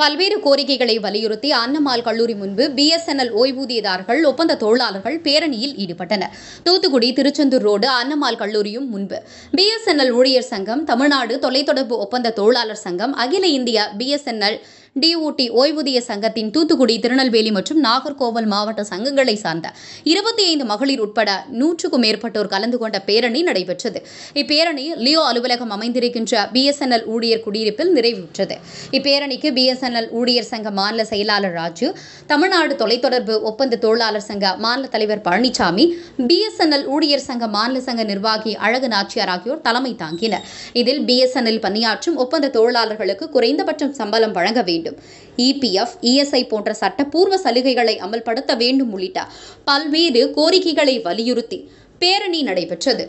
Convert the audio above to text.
பல்வேறு கோரிக்கைகளை வலியுறுத்தி அன்னமால் கல்லூரி முன்பு பிஎஸ்என்எல் ஓய்வூதியதாரர்கள் ஒப்பந்த தொழிலாளர்கள் பேரணியில் ஈடுபட்டனர் தூத்துக்குடி திருச்செந்தூர் ரோடு அன்னமால் கல்லூரியும் முன்பு பிஎஸ்என்எல் ஊழியர் சங்கம் தமிழ்நாடு தொலைத்தொடர்பு ஒப்பந்த தொழிலாளர் சங்கம் அகில இந்திய பிஎஸ்என்எல் டிஓடி ஓய்வூதிய சங்கத்தின் தூத்துக்குடி திருநெல்வேலி மற்றும் நாகர்கோவில் மாவட்ட சங்கங்களை சார்ந்த இருபத்தி ஐந்து மகளிர் உட்பட நூற்றுக்கும் மேற்பட்டோர் கலந்து கொண்ட பேரணி நடைபெற்றது இப்பேரணியில் லியோ அலுவலகம் அமைந்திருக்கின்ற பிஎஸ்என்எல் ஊழியர் குடியிருப்பில் நிறைவுற்றது இப்பேரணிக்கு பிஎஸ்என்எல் ஊழியர் சங்க மாநில செயலாளர் ராஜு தமிழ்நாடு தொலைத்தொடர்பு ஒப்பந்த தொழிலாளர் சங்க மாநில தலைவர் பழனிசாமி பிஎஸ்என்எல் ஊழியர் சங்க மாநில சங்க நிர்வாகி அழகு நாச்சியார் ஆகியோர் தலைமை தாங்கினர் இதில் பிஎஸ்என்எல் பணியாற்றும் ஒப்பந்த தொழிலாளர்களுக்கு குறைந்தபட்சம் சம்பளம் வழங்க வேண்டும் வேண்டும் இபிஎஃப் e இஎஸ்ஐ e போன்ற சட்டப்பூர்வ சலுகைகளை அமல்படுத்த வேண்டும் உள்ளிட்ட பல்வேறு கோரிக்கைகளை வலியுறுத்தி பேரணி நடைபெற்றது